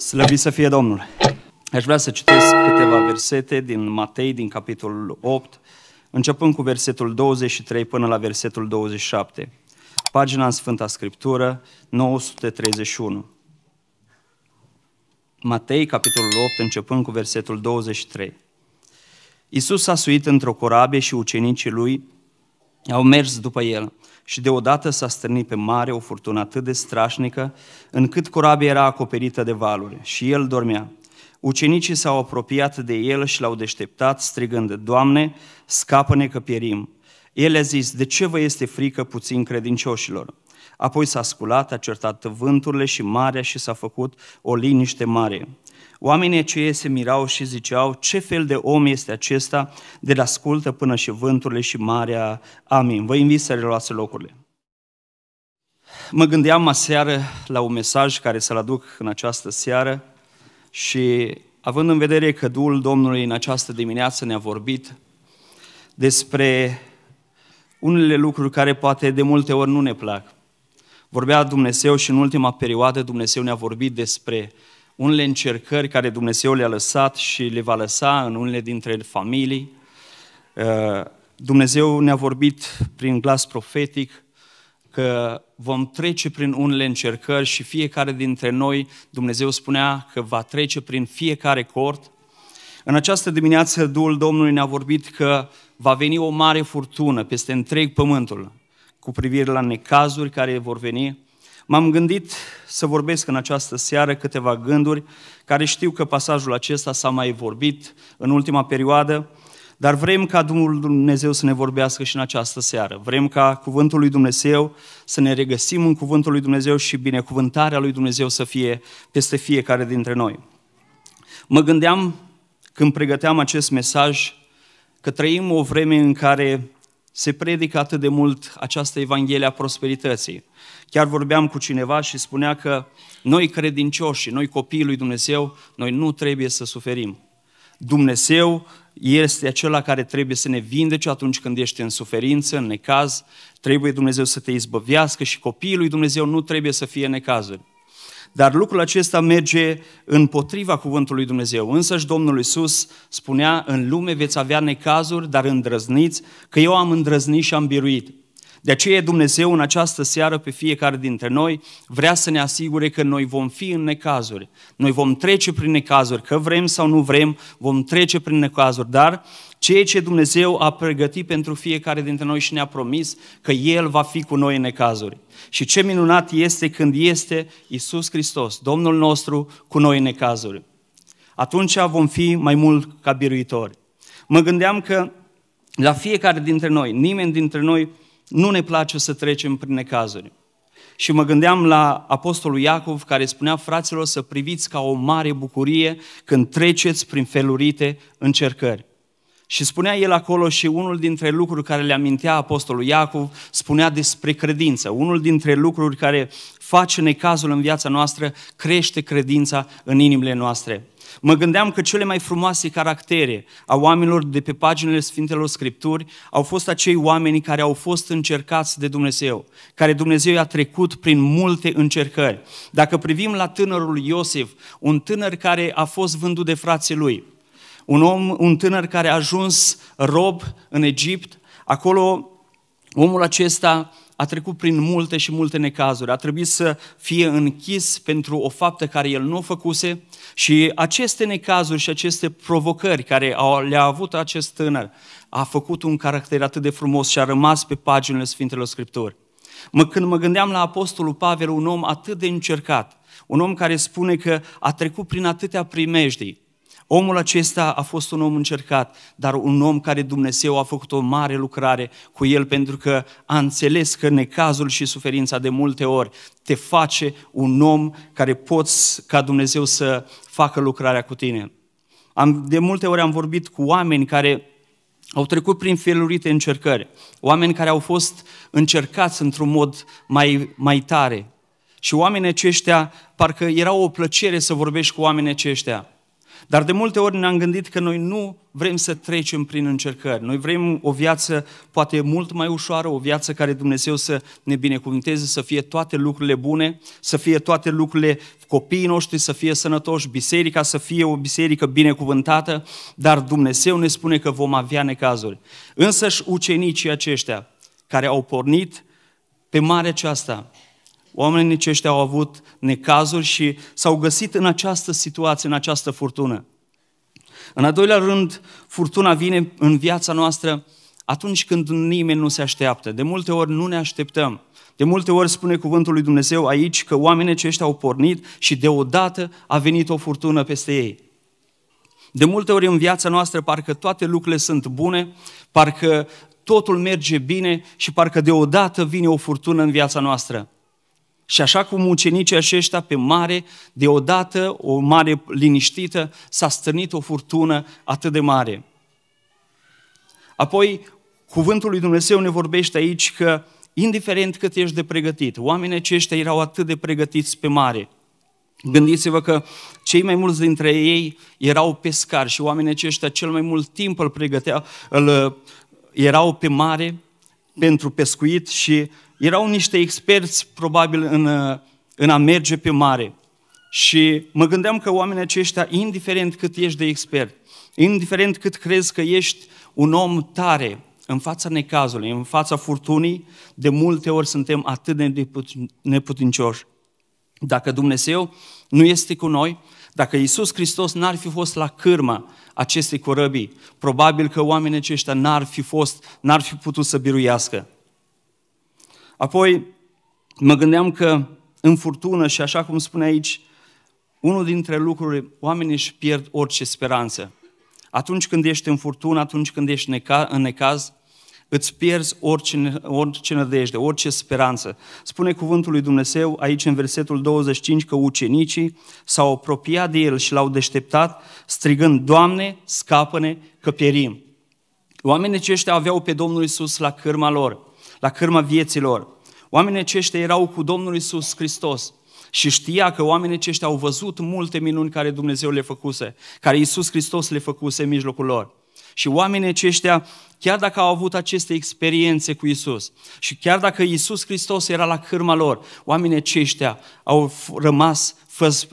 Slăvit să fie Domnul! Aș vrea să citesc câteva versete din Matei, din capitolul 8, începând cu versetul 23 până la versetul 27. Pagina în Sfânta Scriptură, 931. Matei, capitolul 8, începând cu versetul 23. Iisus a suit într-o corabie și ucenicii lui au mers după el și deodată s-a strânit pe mare o furtună atât de strașnică, încât corabia era acoperită de valuri și el dormea. Ucenicii s-au apropiat de el și l-au deșteptat, strigând, Doamne, scapă-ne că pierim. El a zis, de ce vă este frică puțin credincioșilor? Apoi s-a sculat, a certat vânturile și marea și s-a făcut o liniște mare. Oamenii aceia se mirau și ziceau, ce fel de om este acesta de la ascultă până și vânturile și marea. Amin. Vă invit să reluați locurile. Mă gândeam aseară la un mesaj care să-l aduc în această seară și având în vedere că Duhul Domnului în această dimineață ne-a vorbit despre unele lucruri care poate de multe ori nu ne plac. Vorbea Dumnezeu și în ultima perioadă Dumnezeu ne-a vorbit despre unele încercări care Dumnezeu le-a lăsat și le va lăsa în unele dintre familii. Uh, Dumnezeu ne-a vorbit prin glas profetic că vom trece prin unele încercări și fiecare dintre noi, Dumnezeu spunea că va trece prin fiecare cort. În această dimineață, Duhul Domnului ne-a vorbit că va veni o mare furtună peste întreg pământul cu privire la necazuri care vor veni, M-am gândit să vorbesc în această seară câteva gânduri, care știu că pasajul acesta s-a mai vorbit în ultima perioadă, dar vrem ca Dumnezeu să ne vorbească și în această seară. Vrem ca cuvântul lui Dumnezeu să ne regăsim în cuvântul lui Dumnezeu și binecuvântarea lui Dumnezeu să fie peste fiecare dintre noi. Mă gândeam când pregăteam acest mesaj că trăim o vreme în care se predică atât de mult această Evanghelie a prosperității. Chiar vorbeam cu cineva și spunea că noi credincioși, noi copiii lui Dumnezeu, noi nu trebuie să suferim. Dumnezeu este acela care trebuie să ne vindece atunci când ești în suferință, în necaz, trebuie Dumnezeu să te izbăvească și copiii lui Dumnezeu nu trebuie să fie necazuri. Dar lucrul acesta merge împotriva cuvântului Dumnezeu. Însă și Domnul Iisus spunea, în lume veți avea necazuri, dar îndrăzniți, că eu am îndrăznit și am biruit. De aceea Dumnezeu în această seară pe fiecare dintre noi vrea să ne asigure că noi vom fi în necazuri. Noi vom trece prin necazuri, că vrem sau nu vrem, vom trece prin necazuri, dar ceea ce Dumnezeu a pregătit pentru fiecare dintre noi și ne-a promis că El va fi cu noi în necazuri. Și ce minunat este când este Isus Hristos, Domnul nostru, cu noi în necazuri. Atunci vom fi mai mult ca biruitori. Mă gândeam că la fiecare dintre noi, nimeni dintre noi nu ne place să trecem prin necazuri. Și mă gândeam la Apostolul Iacov care spunea fraților să priviți ca o mare bucurie când treceți prin felurite încercări. Și spunea el acolo și unul dintre lucruri care le amintea Apostolul Iacov, spunea despre credință. Unul dintre lucruri care face necazul în viața noastră crește credința în inimile noastre. Mă gândeam că cele mai frumoase caractere a oamenilor de pe paginile Sfintelor Scripturi au fost acei oameni care au fost încercați de Dumnezeu, care Dumnezeu i-a trecut prin multe încercări. Dacă privim la tânărul Iosif, un tânăr care a fost vândut de frații lui, un om, un tânăr care a ajuns rob în Egipt, acolo omul acesta a trecut prin multe și multe necazuri, a trebuit să fie închis pentru o faptă care el nu o făcuse și aceste necazuri și aceste provocări care le-a avut acest tânăr a făcut un caracter atât de frumos și a rămas pe paginile Sfintelor Scripturi. Mă, când mă gândeam la Apostolul Pavel, un om atât de încercat, un om care spune că a trecut prin atâtea primejdii, Omul acesta a fost un om încercat, dar un om care Dumnezeu a făcut o mare lucrare cu el pentru că a înțeles că necazul și suferința de multe ori te face un om care poți ca Dumnezeu să facă lucrarea cu tine. Am, de multe ori am vorbit cu oameni care au trecut prin felurite încercări, oameni care au fost încercați într-un mod mai, mai tare. Și oamenii aceștia, parcă era o plăcere să vorbești cu oamenii aceștia. Dar de multe ori ne-am gândit că noi nu vrem să trecem prin încercări. Noi vrem o viață poate mult mai ușoară, o viață care Dumnezeu să ne binecuvânteze, să fie toate lucrurile bune, să fie toate lucrurile copiii noștri, să fie sănătoși, biserica să fie o biserică binecuvântată, dar Dumnezeu ne spune că vom avea necazuri. Însăși ucenicii aceștia care au pornit pe mare aceasta, Oamenii aceștia au avut necazuri și s-au găsit în această situație, în această furtună. În al doilea rând, furtuna vine în viața noastră atunci când nimeni nu se așteaptă. De multe ori nu ne așteptăm. De multe ori spune cuvântul lui Dumnezeu aici că oamenii aceștia au pornit și deodată a venit o furtună peste ei. De multe ori în viața noastră parcă toate lucrurile sunt bune, parcă totul merge bine și parcă deodată vine o furtună în viața noastră. Și așa cum ucenicii aceștia pe mare, deodată, o mare liniștită, s-a stârnit o furtună atât de mare. Apoi, cuvântul lui Dumnezeu ne vorbește aici că, indiferent cât ești de pregătit, oamenii aceștia erau atât de pregătiți pe mare. Gândiți-vă că cei mai mulți dintre ei erau pescari și oamenii aceștia cel mai mult timp îl pregăteau, îl, erau pe mare pentru pescuit și erau niște experți probabil în, uh, în a merge pe mare. Și mă gândeam că oamenii aceștia, indiferent cât ești de expert, indiferent cât crezi că ești un om tare în fața necazului, în fața furtunii, de multe ori suntem atât de neputincioși. Dacă Dumnezeu nu este cu noi, dacă Isus Hristos n-ar fi fost la cârma acestei corăbii, probabil că oamenii aceștia n-ar fi fost, n-ar fi putut să biruiască. Apoi mă gândeam că în furtună și așa cum spune aici, unul dintre lucruri, oamenii își pierd orice speranță. Atunci când ești în furtună, atunci când ești în necaz, îți pierzi orice, orice nădejde, orice speranță. Spune cuvântul lui Dumnezeu aici în versetul 25 că ucenicii s-au apropiat de el și l-au deșteptat strigând, Doamne, scapă-ne că pierim. Oamenii aceștia aveau pe Domnul Isus la cârma lor la cârma vieților, Oamenii aceștia erau cu Domnul Isus Hristos și știa că oamenii aceștia au văzut multe minuni care Dumnezeu le făcuse, care Isus Hristos le făcuse în mijlocul lor. Și oamenii aceștia, chiar dacă au avut aceste experiențe cu Isus și chiar dacă Isus Hristos era la cârma lor, oamenii aceștia au rămas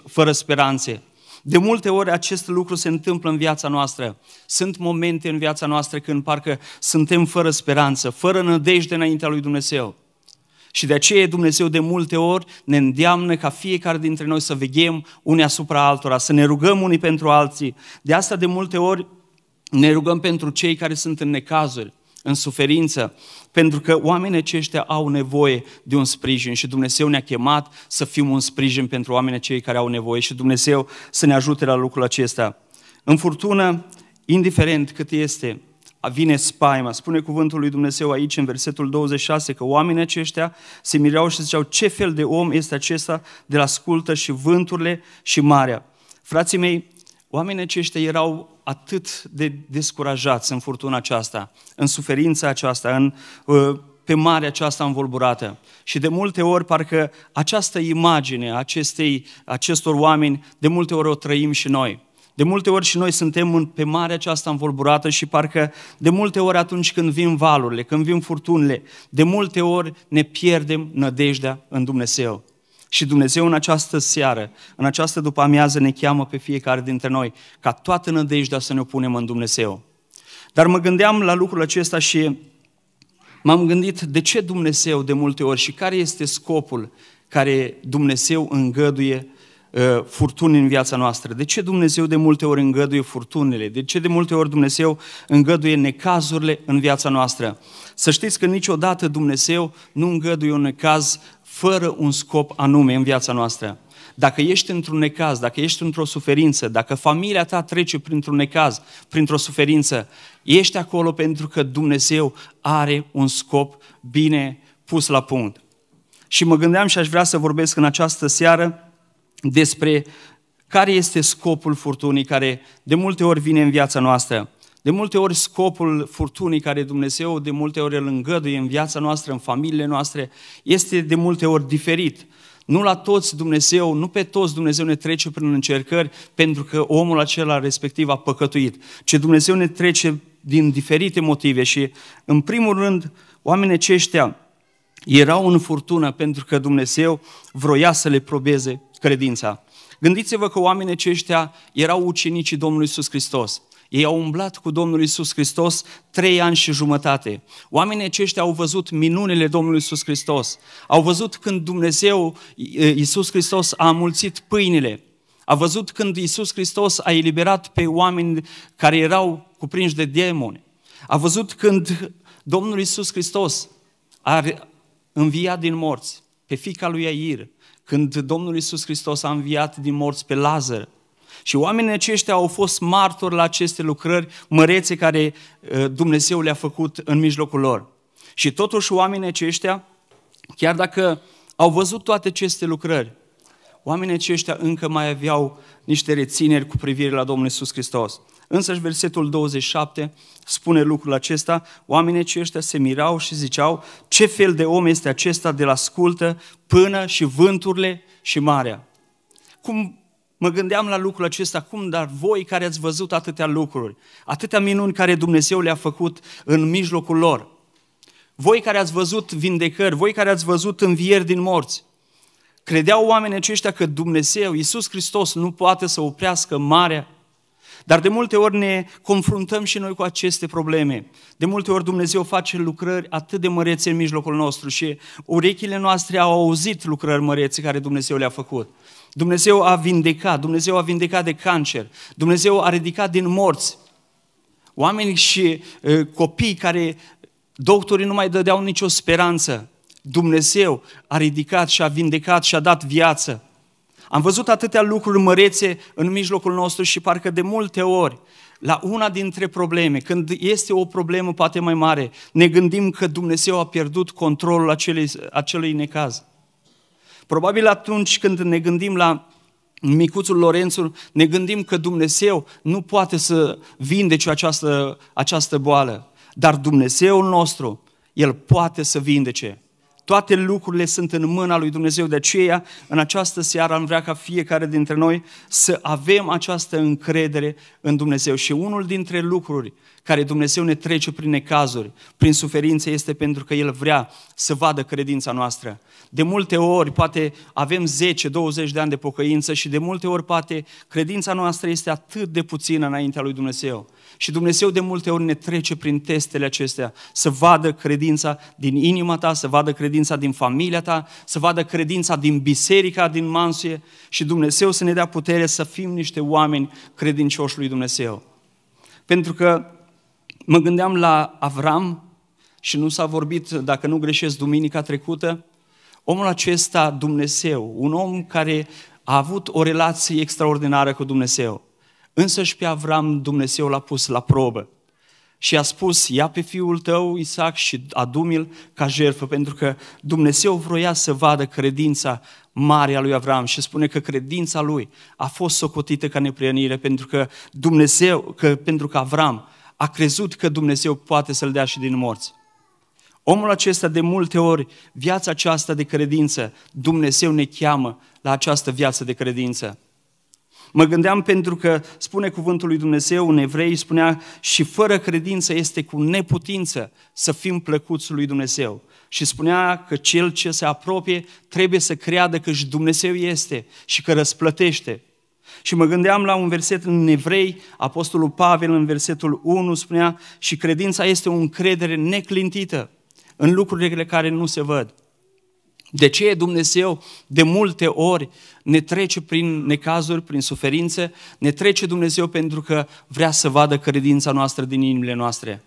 fără speranțe, de multe ori acest lucru se întâmplă în viața noastră. Sunt momente în viața noastră când parcă suntem fără speranță, fără nădejde înaintea lui Dumnezeu. Și de aceea Dumnezeu de multe ori ne îndeamnă ca fiecare dintre noi să veghem unii asupra altora, să ne rugăm unii pentru alții. De asta de multe ori ne rugăm pentru cei care sunt în necazuri, în suferință, pentru că oamenii aceștia au nevoie de un sprijin și Dumnezeu ne-a chemat să fim un sprijin pentru oamenii cei care au nevoie și Dumnezeu să ne ajute la lucrul acesta. În furtună, indiferent cât este, vine spaima. Spune cuvântul lui Dumnezeu aici în versetul 26 că oamenii aceștia se mireau și ziceau ce fel de om este acesta de la ascultă și vânturile și marea. Frații mei, oamenii aceștia erau atât de descurajați în furtuna aceasta, în suferința aceasta, în, uh, pe mare aceasta învolburată. Și de multe ori, parcă această imagine acestei, acestor oameni, de multe ori o trăim și noi. De multe ori și noi suntem pe mare aceasta învolburată și parcă de multe ori atunci când vin valurile, când vin furtunile, de multe ori ne pierdem nădejdea în Dumnezeu. Și Dumnezeu în această seară, în această după amiază, ne cheamă pe fiecare dintre noi ca toată nădejdea să ne punem în Dumnezeu. Dar mă gândeam la lucrul acesta și m-am gândit de ce Dumnezeu de multe ori și care este scopul care Dumnezeu îngăduie Uh, furtuni în viața noastră? De ce Dumnezeu de multe ori îngăduie furtunile? De ce de multe ori Dumnezeu îngăduie necazurile în viața noastră? Să știți că niciodată Dumnezeu nu îngăduie un necaz fără un scop anume în viața noastră. Dacă ești într-un necaz, dacă ești într-o suferință, dacă familia ta trece printr-un necaz, printr-o suferință, ești acolo pentru că Dumnezeu are un scop bine pus la punct. Și mă gândeam și aș vrea să vorbesc în această seară despre care este scopul furtunii care de multe ori vine în viața noastră. De multe ori scopul furtunii care Dumnezeu de multe ori îl îngăduie în viața noastră, în familiile noastre, este de multe ori diferit. Nu la toți Dumnezeu, nu pe toți Dumnezeu ne trece prin încercări pentru că omul acela respectiv a păcătuit, ci Dumnezeu ne trece din diferite motive și, în primul rând, oamenii aceștia erau în furtună pentru că Dumnezeu vroia să le probeze credința. Gândiți-vă că oamenii aceștia erau ucenicii Domnului Iisus Hristos. Ei au umblat cu Domnul Isus Hristos trei ani și jumătate. Oamenii aceștia au văzut minunile Domnului Isus Hristos. Au văzut când Dumnezeu, eh, Isus Hristos, a mulțit pâinile. A văzut când Isus Hristos a eliberat pe oameni care erau cuprinși de demoni. A văzut când Domnul Isus Hristos a înviat din morți pe fica lui Iair, când Domnul Isus Hristos a înviat din morți pe Lazar. Și oamenii aceștia au fost martori la aceste lucrări mărețe care uh, Dumnezeu le-a făcut în mijlocul lor. Și totuși oamenii aceștia, chiar dacă au văzut toate aceste lucrări, oamenii aceștia încă mai aveau niște rețineri cu privire la Domnul Isus Hristos și versetul 27 spune lucrul acesta, oamenii ce ăștia se mirau și ziceau, ce fel de om este acesta de la scultă până și vânturile și marea. Cum mă gândeam la lucrul acesta, cum dar voi care ați văzut atâtea lucruri, atâtea minuni care Dumnezeu le-a făcut în mijlocul lor, voi care ați văzut vindecări, voi care ați văzut învieri din morți, credeau oamenii aceștia că Dumnezeu, Iisus Hristos, nu poate să oprească marea dar de multe ori ne confruntăm și noi cu aceste probleme. De multe ori Dumnezeu face lucrări atât de mărețe în mijlocul nostru și urechile noastre au auzit lucrări mărețe care Dumnezeu le-a făcut. Dumnezeu a vindecat, Dumnezeu a vindecat de cancer, Dumnezeu a ridicat din morți. Oameni și copii care doctorii nu mai dădeau nicio speranță, Dumnezeu a ridicat și a vindecat și a dat viață. Am văzut atâtea lucruri mărețe în mijlocul nostru și parcă de multe ori, la una dintre probleme, când este o problemă poate mai mare, ne gândim că Dumnezeu a pierdut controlul acelei, acelui necaz. Probabil atunci când ne gândim la micuțul Lorențu, ne gândim că Dumnezeu nu poate să vindece această, această boală. Dar Dumnezeul nostru, El poate să vindece. Toate lucrurile sunt în mâna lui Dumnezeu. De aceea, în această seară am vrea ca fiecare dintre noi să avem această încredere în Dumnezeu. Și unul dintre lucruri care Dumnezeu ne trece prin necazuri, prin suferințe, este pentru că El vrea să vadă credința noastră. De multe ori, poate avem 10-20 de ani de pocăință și de multe ori, poate, credința noastră este atât de puțină înaintea lui Dumnezeu. Și Dumnezeu de multe ori ne trece prin testele acestea, să vadă credința din inima ta, să vadă credința credința din familia ta, să vadă credința din biserica din mansuie și Dumnezeu să ne dea putere să fim niște oameni credincioși lui Dumnezeu. Pentru că mă gândeam la Avram și nu s-a vorbit, dacă nu greșesc, duminica trecută, omul acesta, Dumnezeu, un om care a avut o relație extraordinară cu Dumnezeu. Însă și pe Avram Dumnezeu l-a pus la probă și a spus, ia pe fiul tău, Isaac, și Adumil l ca jertfă, pentru că Dumnezeu vroia să vadă credința mare a lui Avram și spune că credința lui a fost socotită ca neprienire, pentru că Dumnezeu, că, pentru că Avram a crezut că Dumnezeu poate să-l dea și din morți. Omul acesta de multe ori, viața aceasta de credință, Dumnezeu ne cheamă la această viață de credință. Mă gândeam pentru că spune cuvântul lui Dumnezeu în evrei, spunea și fără credință este cu neputință să fim plăcuți lui Dumnezeu. Și spunea că cel ce se apropie trebuie să creadă că și Dumnezeu este și că răsplătește. Și mă gândeam la un verset în Evrei, Apostolul Pavel în versetul 1 spunea și credința este o încredere neclintită în lucrurile care nu se văd. De ce Dumnezeu de multe ori ne trece prin necazuri, prin suferințe? Ne trece Dumnezeu pentru că vrea să vadă credința noastră din inimile noastre.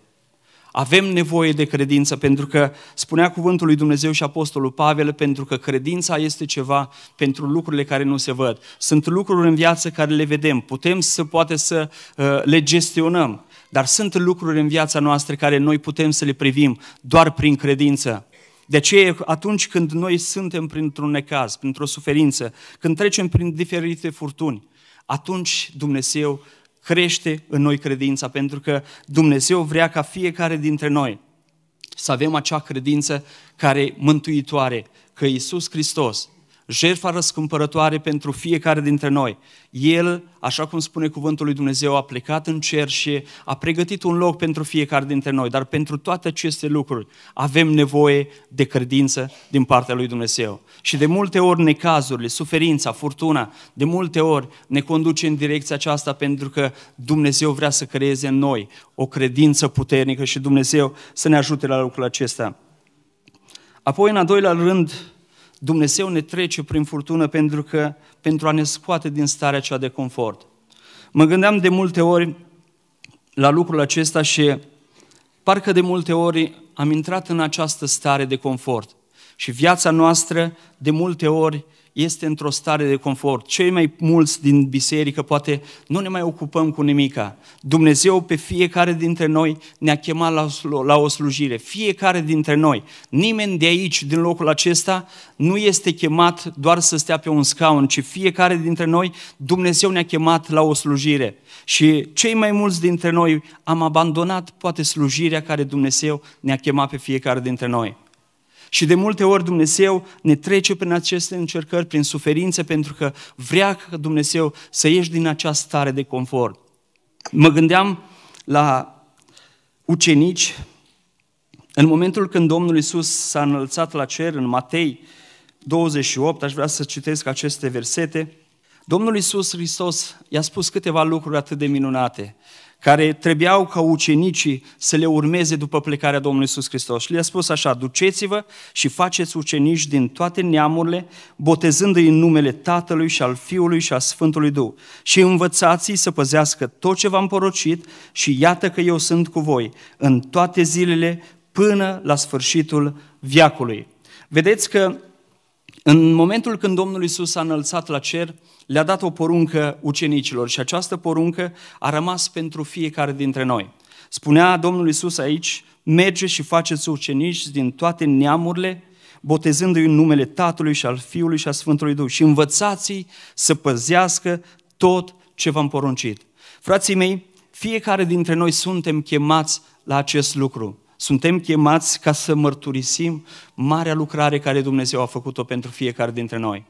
Avem nevoie de credință pentru că, spunea cuvântul lui Dumnezeu și Apostolul Pavel, pentru că credința este ceva pentru lucrurile care nu se văd. Sunt lucruri în viață care le vedem, putem să poate să uh, le gestionăm, dar sunt lucruri în viața noastră care noi putem să le privim doar prin credință. De aceea, atunci când noi suntem printr-un necaz, printr-o suferință, când trecem prin diferite furtuni, atunci Dumnezeu crește în noi credința, pentru că Dumnezeu vrea ca fiecare dintre noi să avem acea credință care mântuitoare, că Isus Hristos jertfa răscumpărătoare pentru fiecare dintre noi. El, așa cum spune cuvântul lui Dumnezeu, a plecat în cer și a pregătit un loc pentru fiecare dintre noi, dar pentru toate aceste lucruri avem nevoie de credință din partea lui Dumnezeu. Și de multe ori necazurile, suferința, furtuna, de multe ori ne conduce în direcția aceasta pentru că Dumnezeu vrea să creeze în noi o credință puternică și Dumnezeu să ne ajute la lucrul acesta. Apoi, în al doilea rând, Dumnezeu ne trece prin furtună pentru, că, pentru a ne scoate din starea cea de confort. Mă gândeam de multe ori la lucrul acesta și parcă de multe ori am intrat în această stare de confort și viața noastră de multe ori este într-o stare de confort. Cei mai mulți din biserică poate nu ne mai ocupăm cu nimica. Dumnezeu pe fiecare dintre noi ne-a chemat la, la o slujire. Fiecare dintre noi. Nimeni de aici, din locul acesta, nu este chemat doar să stea pe un scaun, ci fiecare dintre noi, Dumnezeu ne-a chemat la o slujire. Și cei mai mulți dintre noi am abandonat poate slujirea care Dumnezeu ne-a chemat pe fiecare dintre noi. Și de multe ori Dumnezeu ne trece prin aceste încercări, prin suferințe, pentru că vrea ca Dumnezeu să ieși din această stare de confort. Mă gândeam la ucenici, în momentul când Domnul Isus s-a înălțat la cer, în Matei 28, aș vrea să citesc aceste versete, Domnul Isus Hristos i-a spus câteva lucruri atât de minunate, care trebuiau ca ucenicii să le urmeze după plecarea Domnului Isus Hristos. Și le-a spus așa, duceți-vă și faceți ucenici din toate neamurile, botezându-i în numele Tatălui și al Fiului și al Sfântului Duh. Și învățați-i să păzească tot ce v-am porocit și iată că eu sunt cu voi în toate zilele până la sfârșitul viacului. Vedeți că în momentul când Domnul Isus a înălțat la cer, le-a dat o poruncă ucenicilor și această poruncă a rămas pentru fiecare dintre noi. Spunea Domnul Isus aici, merge și faceți ucenici din toate neamurile, botezându-i în numele Tatălui și al Fiului și al Sfântului Duh și învățați-i să păzească tot ce v-am poruncit. Frații mei, fiecare dintre noi suntem chemați la acest lucru. Suntem chemați ca să mărturisim marea lucrare care Dumnezeu a făcut-o pentru fiecare dintre noi.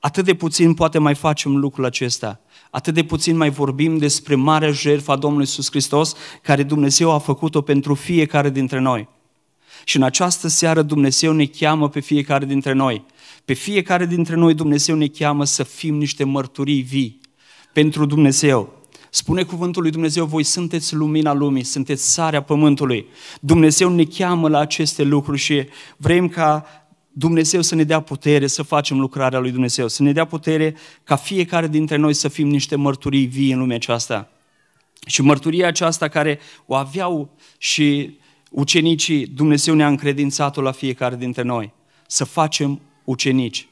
Atât de puțin poate mai facem lucrul acesta, atât de puțin mai vorbim despre marea jertfă a Domnului Iisus Hristos care Dumnezeu a făcut-o pentru fiecare dintre noi. Și în această seară Dumnezeu ne cheamă pe fiecare dintre noi. Pe fiecare dintre noi Dumnezeu ne cheamă să fim niște mărturii vii pentru Dumnezeu. Spune cuvântul lui Dumnezeu, voi sunteți lumina lumii, sunteți sarea pământului. Dumnezeu ne cheamă la aceste lucruri și vrem ca Dumnezeu să ne dea putere să facem lucrarea lui Dumnezeu, să ne dea putere ca fiecare dintre noi să fim niște mărturii vii în lumea aceasta. Și mărturia aceasta care o aveau și ucenicii, Dumnezeu ne-a încredințat-o la fiecare dintre noi. Să facem ucenici.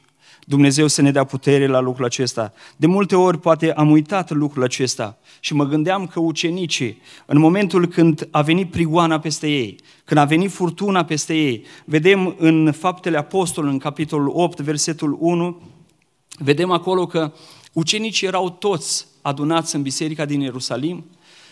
Dumnezeu să ne dea putere la lucrul acesta. De multe ori poate am uitat lucrul acesta și mă gândeam că ucenicii, în momentul când a venit prigoana peste ei, când a venit furtuna peste ei, vedem în Faptele apostol în capitolul 8, versetul 1, vedem acolo că ucenicii erau toți adunați în biserica din Ierusalim,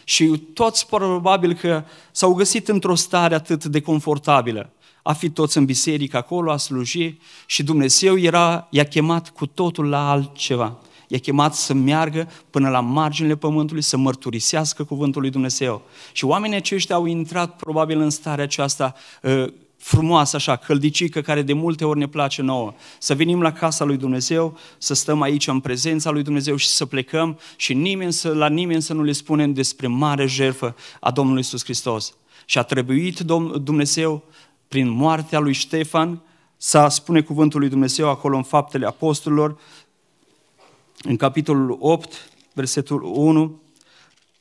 și toți probabil că s-au găsit într-o stare atât de confortabilă a fi toți în biserică acolo, a sluji și Dumnezeu era, i-a chemat cu totul la altceva. I-a chemat să meargă până la marginile pământului, să mărturisească cuvântul lui Dumnezeu. Și oamenii aceștia au intrat probabil în starea aceasta ă, frumoasă așa, căldicică, care de multe ori ne place nouă. Să venim la casa lui Dumnezeu, să stăm aici în prezența lui Dumnezeu și să plecăm și nimeni să, la nimeni să nu le spunem despre mare jertfă a Domnului Iisus Hristos. Și a trebuit Dumnezeu prin moartea lui Ștefan, s-a spune cuvântul lui Dumnezeu acolo în Faptele Apostolilor, în capitolul 8, versetul 1,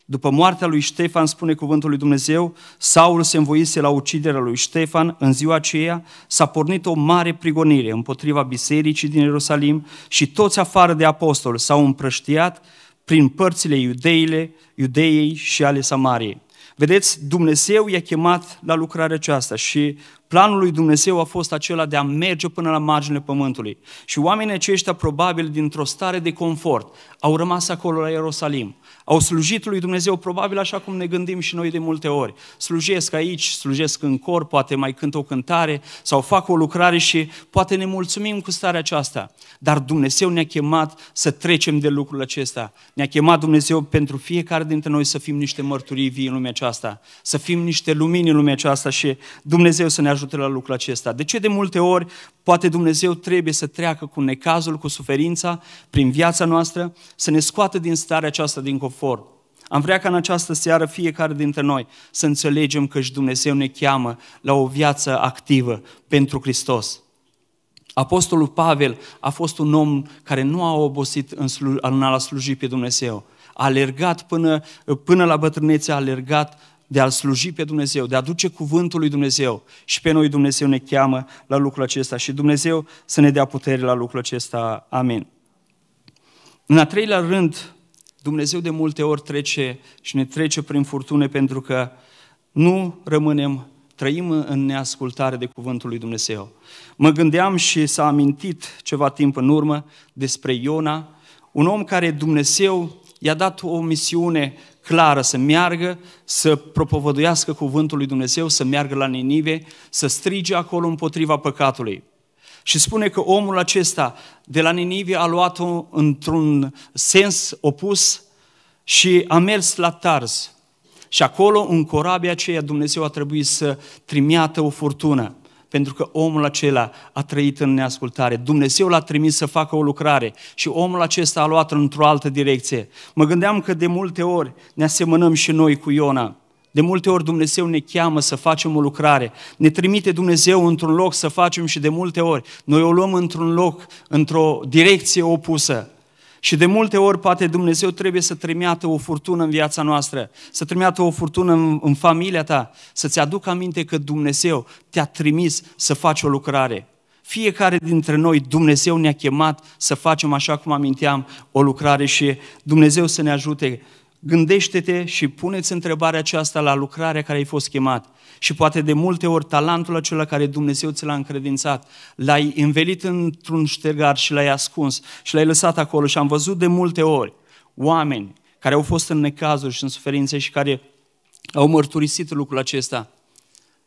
după moartea lui Ștefan, spune cuvântul lui Dumnezeu, Saul se învoise la uciderea lui Ștefan. În ziua aceea s-a pornit o mare prigonire împotriva bisericii din Ierusalim și toți afară de apostoli s-au împrăștiat prin părțile iudeile, iudeiei și ale Samariei. Vedeți, Dumnezeu i-a chemat la lucrarea aceasta și Planul lui Dumnezeu a fost acela de a merge până la marginile pământului. Și oamenii aceștia, probabil dintr-o stare de confort, au rămas acolo la Ierusalim. Au slujit lui Dumnezeu, probabil așa cum ne gândim și noi de multe ori. Slujesc aici, slujesc în cor, poate mai cânt o cântare sau fac o lucrare și poate ne mulțumim cu starea aceasta. Dar Dumnezeu ne-a chemat să trecem de lucrul acesta. Ne-a chemat Dumnezeu pentru fiecare dintre noi să fim niște mărturii vii în lumea aceasta, să fim niște lumini în lumea aceasta și Dumnezeu să ne ajute la lucrul acesta. De ce de multe ori poate Dumnezeu trebuie să treacă cu necazul, cu suferința prin viața noastră, să ne scoată din starea aceasta din confort? Am vrea ca în această seară fiecare dintre noi să înțelegem că și Dumnezeu ne cheamă la o viață activă pentru Hristos. Apostolul Pavel a fost un om care nu a obosit în, slu- în a sluji pe Dumnezeu. A alergat până, până la bătrânețe, a alergat de a-L sluji pe Dumnezeu, de a duce cuvântul lui Dumnezeu. Și pe noi Dumnezeu ne cheamă la lucrul acesta și Dumnezeu să ne dea putere la lucrul acesta. Amin. În a treilea rând, Dumnezeu de multe ori trece și ne trece prin furtune pentru că nu rămânem, trăim în neascultare de cuvântul lui Dumnezeu. Mă gândeam și s-a amintit ceva timp în urmă despre Iona, un om care Dumnezeu i-a dat o misiune clară, să meargă, să propovăduiască cuvântul lui Dumnezeu, să meargă la Ninive, să strige acolo împotriva păcatului. Și spune că omul acesta de la Ninive a luat-o într-un sens opus și a mers la Tarz. Și acolo, în corabia aceea, Dumnezeu a trebuit să trimiată o furtună pentru că omul acela a trăit în neascultare. Dumnezeu l-a trimis să facă o lucrare și omul acesta a luat într-o altă direcție. Mă gândeam că de multe ori ne asemănăm și noi cu Iona. De multe ori Dumnezeu ne cheamă să facem o lucrare, ne trimite Dumnezeu într-un loc să facem și de multe ori noi o luăm într-un loc, într-o direcție opusă. Și de multe ori, poate Dumnezeu trebuie să trimeată o furtună în viața noastră, să trimeată o furtună în, în familia ta, să-ți aducă aminte că Dumnezeu te-a trimis să faci o lucrare. Fiecare dintre noi, Dumnezeu ne-a chemat să facem, așa cum aminteam, o lucrare și Dumnezeu să ne ajute Gândește-te și puneți întrebarea aceasta la lucrarea care ai fost chemat. Și poate de multe ori talentul acela care Dumnezeu ți l-a încredințat, l-ai învelit într-un ștergar și l-ai ascuns și l-ai lăsat acolo. Și am văzut de multe ori oameni care au fost în necazuri și în suferințe și care au mărturisit lucrul acesta.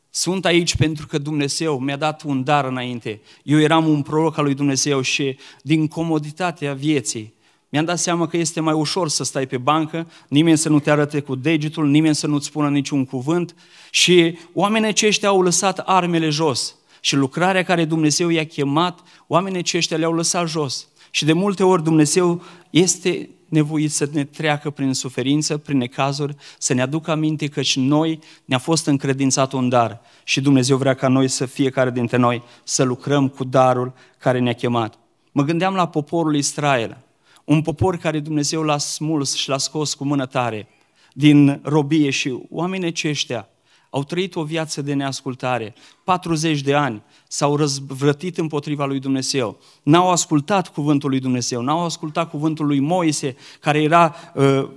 Sunt aici pentru că Dumnezeu mi-a dat un dar înainte. Eu eram un proroc al lui Dumnezeu și din comoditatea vieții mi-am dat seama că este mai ușor să stai pe bancă, nimeni să nu te arate cu degetul, nimeni să nu-ți spună niciun cuvânt și oamenii aceștia au lăsat armele jos și lucrarea care Dumnezeu i-a chemat, oamenii aceștia le-au lăsat jos. Și de multe ori Dumnezeu este nevoit să ne treacă prin suferință, prin necazuri, să ne aducă aminte că și noi ne-a fost încredințat un dar și Dumnezeu vrea ca noi să fiecare dintre noi să lucrăm cu darul care ne-a chemat. Mă gândeam la poporul Israel, un popor care Dumnezeu l-a smuls și l-a scos cu mână tare din robie și oamenii aceștia au trăit o viață de neascultare. 40 de ani s-au răzvrătit împotriva lui Dumnezeu. N-au ascultat cuvântul lui Dumnezeu, n-au ascultat cuvântul lui Moise, care era uh,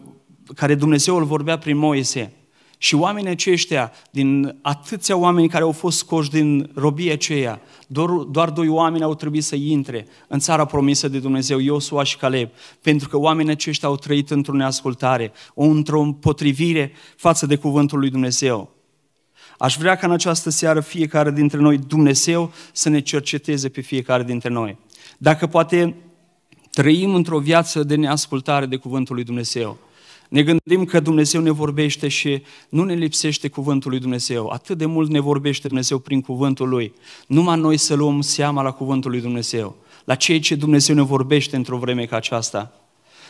care Dumnezeu îl vorbea prin Moise. Și oamenii aceștia, din atâția oameni care au fost scoși din robie aceea, doar, doar doi oameni au trebuit să intre în țara promisă de Dumnezeu, Iosua și Caleb, pentru că oamenii aceștia au trăit într-o neascultare, într-o împotrivire față de cuvântul lui Dumnezeu. Aș vrea ca în această seară fiecare dintre noi, Dumnezeu, să ne cerceteze pe fiecare dintre noi. Dacă poate trăim într-o viață de neascultare de cuvântul lui Dumnezeu, ne gândim că Dumnezeu ne vorbește și nu ne lipsește cuvântul lui Dumnezeu. Atât de mult ne vorbește Dumnezeu prin cuvântul lui. Numai noi să luăm seama la cuvântul lui Dumnezeu, la ceea ce Dumnezeu ne vorbește într-o vreme ca aceasta.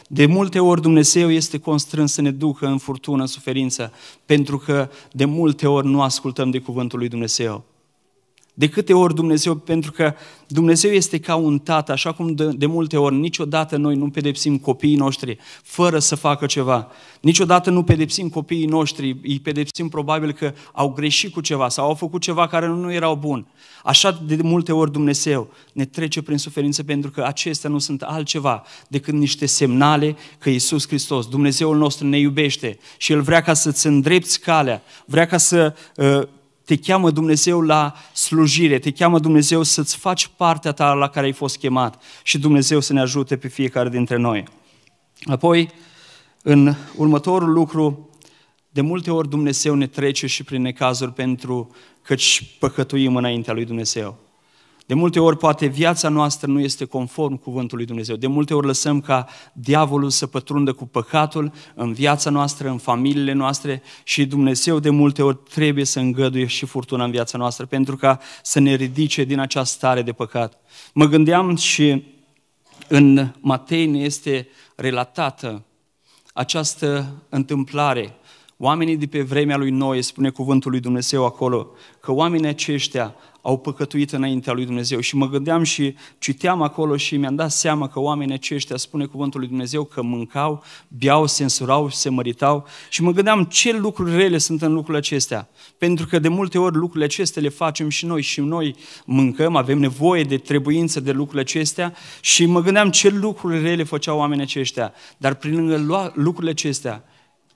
De multe ori Dumnezeu este constrâns să ne ducă în furtună, în suferință, pentru că de multe ori nu ascultăm de cuvântul lui Dumnezeu. De câte ori Dumnezeu, pentru că Dumnezeu este ca un tată, așa cum de, de multe ori niciodată noi nu pedepsim copiii noștri fără să facă ceva. Niciodată nu pedepsim copiii noștri, îi pedepsim probabil că au greșit cu ceva sau au făcut ceva care nu erau bun. Așa de multe ori Dumnezeu ne trece prin suferință pentru că acestea nu sunt altceva decât niște semnale că Isus Hristos, Dumnezeul nostru, ne iubește și El vrea ca să-ți îndrepti calea, vrea ca să uh, te cheamă Dumnezeu la slujire, te cheamă Dumnezeu să-ți faci partea ta la care ai fost chemat și Dumnezeu să ne ajute pe fiecare dintre noi. Apoi, în următorul lucru, de multe ori Dumnezeu ne trece și prin necazuri pentru căci păcătuim înaintea lui Dumnezeu. De multe ori, poate viața noastră nu este conform cuvântului Dumnezeu. De multe ori lăsăm ca diavolul să pătrundă cu păcatul în viața noastră, în familiile noastre și Dumnezeu de multe ori trebuie să îngăduie și furtuna în viața noastră pentru ca să ne ridice din această stare de păcat. Mă gândeam și în Matei ne este relatată această întâmplare Oamenii de pe vremea lui Noe, spune cuvântul lui Dumnezeu acolo, că oamenii aceștia au păcătuit înaintea lui Dumnezeu. Și mă gândeam și citeam acolo și mi-am dat seama că oamenii aceștia, spune cuvântul lui Dumnezeu, că mâncau, biau, sensurau, se măritau. Și mă gândeam ce lucruri rele sunt în lucrurile acestea. Pentru că de multe ori lucrurile acestea le facem și noi și noi mâncăm, avem nevoie de trebuință de lucrurile acestea și mă gândeam ce lucruri rele făceau oamenii aceștia. Dar prin lângă lucrurile acestea,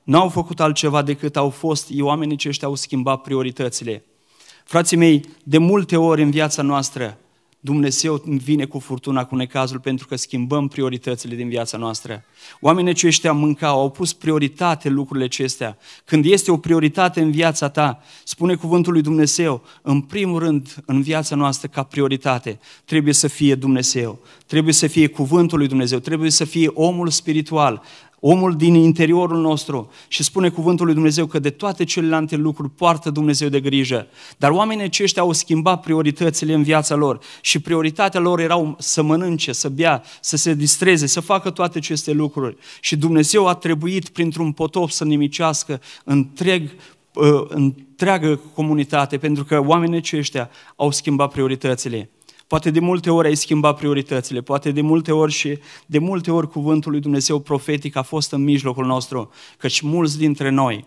N-au făcut altceva decât au fost oamenii ce au schimbat prioritățile. Frații mei, de multe ori în viața noastră, Dumnezeu vine cu furtuna, cu necazul, pentru că schimbăm prioritățile din viața noastră. Oamenii ăștia mâncau, au pus prioritate lucrurile acestea. Când este o prioritate în viața ta, spune cuvântul lui Dumnezeu, în primul rând, în viața noastră, ca prioritate, trebuie să fie Dumnezeu, trebuie să fie cuvântul lui Dumnezeu, trebuie să fie omul spiritual, omul din interiorul nostru și spune cuvântul lui Dumnezeu că de toate celelalte lucruri poartă Dumnezeu de grijă. Dar oamenii aceștia au schimbat prioritățile în viața lor și prioritatea lor erau să mănânce, să bea, să se distreze, să facă toate aceste lucruri. Și Dumnezeu a trebuit printr-un potop să nimicească întreg uh, întreagă comunitate, pentru că oamenii aceștia au schimbat prioritățile. Poate de multe ori ai schimbat prioritățile, poate de multe ori și de multe ori cuvântul lui Dumnezeu profetic a fost în mijlocul nostru, căci mulți dintre noi,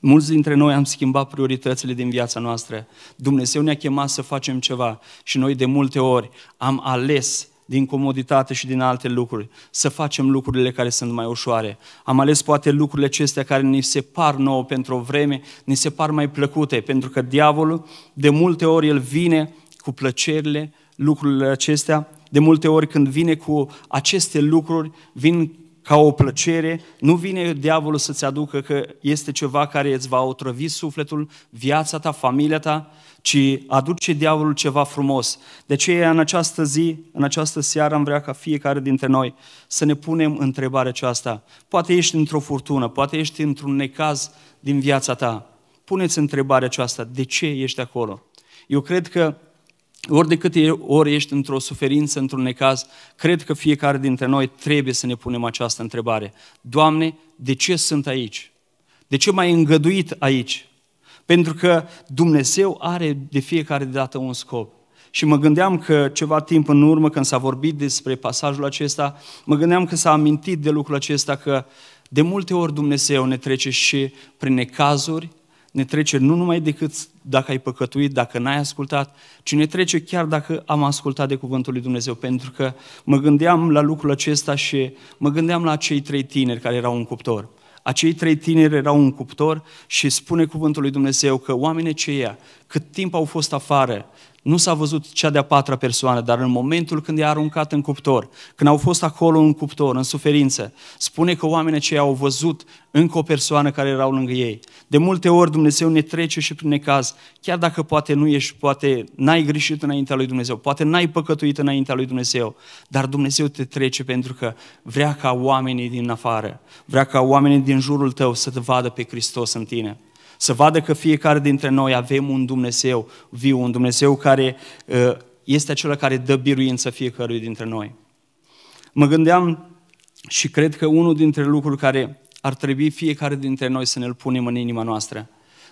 mulți dintre noi am schimbat prioritățile din viața noastră. Dumnezeu ne-a chemat să facem ceva și noi de multe ori am ales din comoditate și din alte lucruri, să facem lucrurile care sunt mai ușoare. Am ales poate lucrurile acestea care ni se par nouă pentru o vreme, ni se par mai plăcute, pentru că diavolul de multe ori el vine cu plăcerile, lucrurile acestea. De multe ori când vine cu aceste lucruri, vin ca o plăcere, nu vine diavolul să-ți aducă că este ceva care îți va otrăvi sufletul, viața ta, familia ta, ci aduce diavolul ceva frumos. De ce în această zi, în această seară, am vrea ca fiecare dintre noi să ne punem întrebarea aceasta. Poate ești într-o furtună, poate ești într-un necaz din viața ta. Puneți întrebarea aceasta, de ce ești acolo? Eu cred că ori de câte ori ești într-o suferință, într-un necaz, cred că fiecare dintre noi trebuie să ne punem această întrebare. Doamne, de ce sunt aici? De ce m-ai îngăduit aici? Pentru că Dumnezeu are de fiecare dată un scop. Și mă gândeam că ceva timp în urmă, când s-a vorbit despre pasajul acesta, mă gândeam că s-a amintit de lucrul acesta că de multe ori Dumnezeu ne trece și prin necazuri, ne trece nu numai decât dacă ai păcătuit, dacă n-ai ascultat, ci ne trece chiar dacă am ascultat de Cuvântul lui Dumnezeu. Pentru că mă gândeam la lucrul acesta și mă gândeam la cei trei tineri care erau în cuptor. Acei trei tineri erau în cuptor și spune cuvântul lui Dumnezeu că oamenii aceia, cât timp au fost afară, nu s-a văzut cea de-a patra persoană, dar în momentul când i-a aruncat în cuptor, când au fost acolo în cuptor, în suferință, spune că oamenii cei au văzut încă o persoană care erau lângă ei. De multe ori Dumnezeu ne trece și prin necaz, chiar dacă poate nu ești, poate n-ai greșit înaintea lui Dumnezeu, poate n-ai păcătuit înaintea lui Dumnezeu, dar Dumnezeu te trece pentru că vrea ca oamenii din afară, vrea ca oamenii din jurul tău să te vadă pe Hristos în tine. Să vadă că fiecare dintre noi avem un Dumnezeu viu, un Dumnezeu care uh, este acela care dă biruință fiecărui dintre noi. Mă gândeam și cred că unul dintre lucruri care ar trebui fiecare dintre noi să ne-l punem în inima noastră.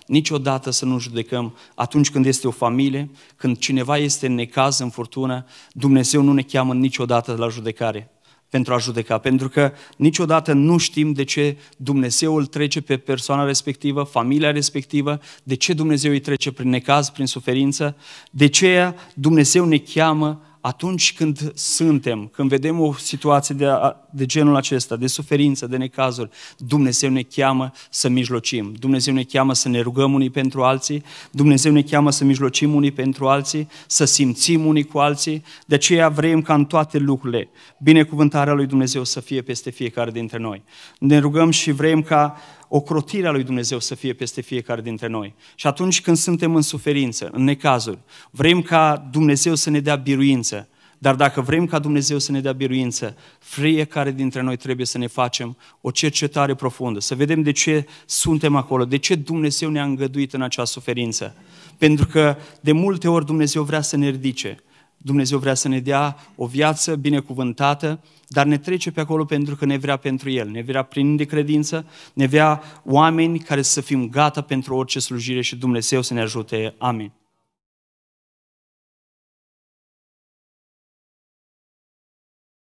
Niciodată să nu judecăm atunci când este o familie, când cineva este în necaz, în furtună, Dumnezeu nu ne cheamă niciodată la judecare pentru a judeca, pentru că niciodată nu știm de ce Dumnezeu îl trece pe persoana respectivă, familia respectivă, de ce Dumnezeu îi trece prin necaz, prin suferință, de ce Dumnezeu ne cheamă atunci când suntem, când vedem o situație de, de genul acesta, de suferință, de necazuri, Dumnezeu ne cheamă să mijlocim, Dumnezeu ne cheamă să ne rugăm unii pentru alții, Dumnezeu ne cheamă să mijlocim unii pentru alții, să simțim unii cu alții, de aceea vrem ca în toate lucrurile binecuvântarea lui Dumnezeu să fie peste fiecare dintre noi. Ne rugăm și vrem ca ocrotirea lui Dumnezeu să fie peste fiecare dintre noi. Și atunci când suntem în suferință, în necazuri, vrem ca Dumnezeu să ne dea biruință, dar dacă vrem ca Dumnezeu să ne dea biruință, fiecare dintre noi trebuie să ne facem o cercetare profundă, să vedem de ce suntem acolo, de ce Dumnezeu ne-a îngăduit în acea suferință. Pentru că de multe ori Dumnezeu vrea să ne ridice, Dumnezeu vrea să ne dea o viață binecuvântată, dar ne trece pe acolo pentru că ne vrea pentru El, ne vrea plin de credință, ne vrea oameni care să fim gata pentru orice slujire și Dumnezeu să ne ajute. Amin.